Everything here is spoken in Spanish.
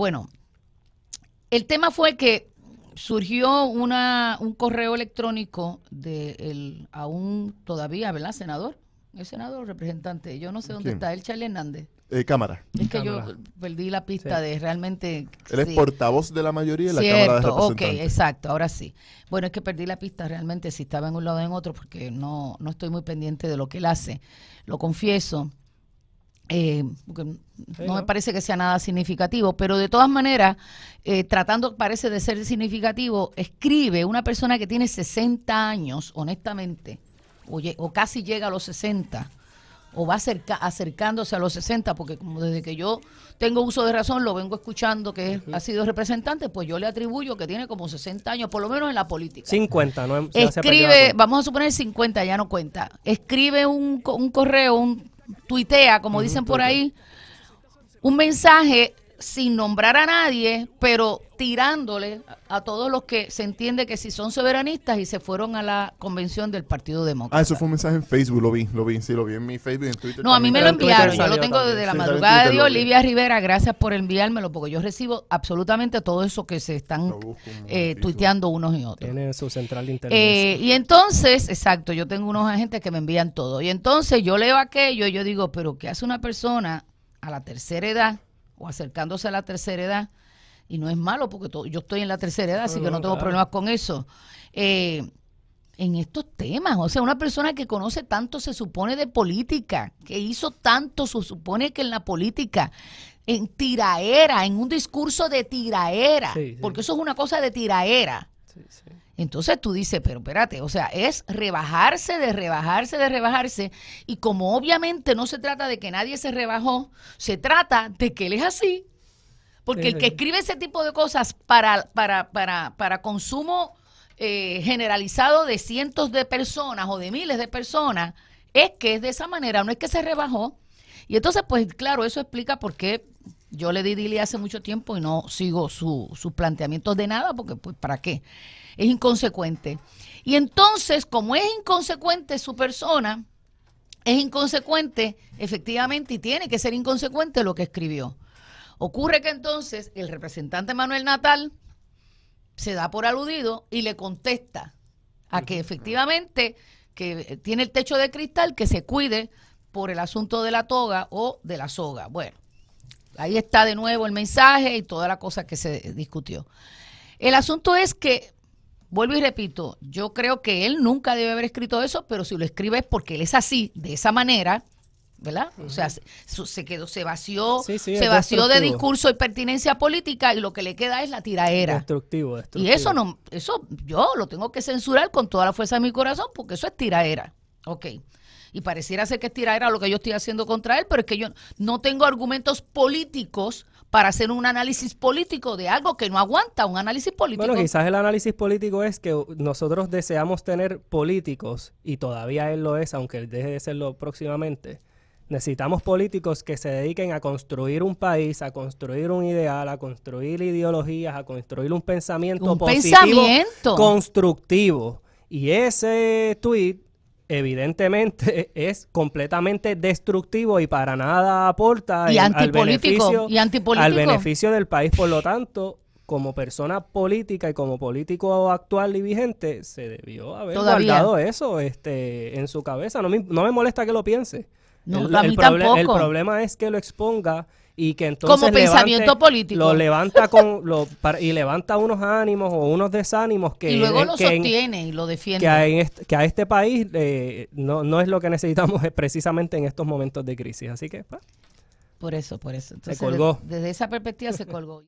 Bueno, el tema fue que surgió una, un correo electrónico de el, aún todavía, ¿verdad? Senador. El senador representante. Yo no sé dónde está el Charlie Hernández. Eh, cámara. Es que yo perdí la pista de realmente. Él es portavoz de la mayoría de la Cámara de Representantes. Ok, exacto, ahora sí. Bueno, es que perdí la pista realmente si estaba en un lado o en otro, porque no, no estoy muy pendiente de lo que él hace. Lo confieso. Eh, no me parece que sea nada significativo, pero de todas maneras, eh, tratando parece de ser significativo, escribe una persona que tiene 60 años, honestamente, o, o casi llega a los 60, o va acercándose a los 60, porque como desde que yo tengo uso de razón, lo vengo escuchando que ha sido representante, pues yo le atribuyo que tiene como 60 años, por lo menos en la política. 50, no em, Escribe, vamos a suponer 50, ya no cuenta. Escribe un, un correo, un, tuitea, como dicen por ahí, un mensaje sin nombrar a nadie, pero tirándole a todos los que se entiende que si son soberanistas y se fueron a la convención del Partido Demócrata. Ah, eso fue un mensaje en Facebook, lo vi, lo vi, sí, lo vi en mi Facebook y en Twitter. No, a mí me lo enviaron, yo lo tengo desde la madrugada de Dios, Olivia Rivera, gracias por enviármelo, porque yo recibo absolutamente todo eso que se están eh, tuiteando unos y otros. Tiene su central de eh, y entonces, exacto, yo tengo unos agentes que me envían todo. Y entonces yo leo aquello y yo digo, pero ¿qué hace una persona a la tercera edad? o acercándose a la tercera edad, y no es malo porque yo estoy en la tercera edad, así que no tengo problemas con eso. Eh, en estos temas, o sea, una persona que conoce tanto se supone de política, que hizo tanto, se supone que en la política, en tiraera, en un discurso de tiraera, porque eso es una cosa de tiraera. Sí, entonces tú dices, pero espérate, o sea, es rebajarse, de rebajarse, de rebajarse. Y como obviamente no se trata de que nadie se rebajó, se trata de que él es así. Porque el que escribe ese tipo de cosas para, para, para, para consumo eh, generalizado de cientos de personas o de miles de personas, es que es de esa manera, no es que se rebajó. Y entonces, pues claro, eso explica por qué yo le di dile hace mucho tiempo y no sigo sus planteamientos de nada porque, pues, ¿para qué? Es inconsecuente. Y entonces, como es inconsecuente su persona, es inconsecuente, efectivamente, y tiene que ser inconsecuente lo que escribió. Ocurre que entonces el representante Manuel Natal se da por aludido y le contesta a que efectivamente que tiene el techo de cristal, que se cuide por el asunto de la toga o de la soga. Bueno, Ahí está de nuevo el mensaje y toda la cosa que se discutió. El asunto es que, vuelvo y repito, yo creo que él nunca debe haber escrito eso, pero si lo escribe es porque él es así, de esa manera, ¿verdad? O sea, se, quedó, se vació, se vació de discurso y pertinencia política y lo que le queda es la tiraera. Destructivo, destructivo. Y eso no, eso yo lo tengo que censurar con toda la fuerza de mi corazón porque eso es tiraera. Ok. Y pareciera ser que es era lo que yo estoy haciendo contra él, pero es que yo no tengo argumentos políticos para hacer un análisis político de algo que no aguanta un análisis político. Bueno, quizás el análisis político es que nosotros deseamos tener políticos, y todavía él lo es, aunque él deje de serlo próximamente. Necesitamos políticos que se dediquen a construir un país, a construir un ideal, a construir ideologías, a construir un pensamiento pensamiento. constructivo. Y ese tweet evidentemente es completamente destructivo y para nada aporta al, beneficio, del país. Por lo tanto, como persona política y como político actual y vigente, se debió haber guardado eso este, en su cabeza. No me, molesta que lo piense. No, tampoco. el problema es que lo exponga y que entonces como pensamiento político lo levanta con lo, y levanta unos ánimos o unos desánimos que y luego eh, lo sostiene y lo defiende que a, este, país eh, no, es lo que necesitamos precisamente en estos momentos de crisis así que pues, por eso por eso se colgó desde esa perspectiva se colgó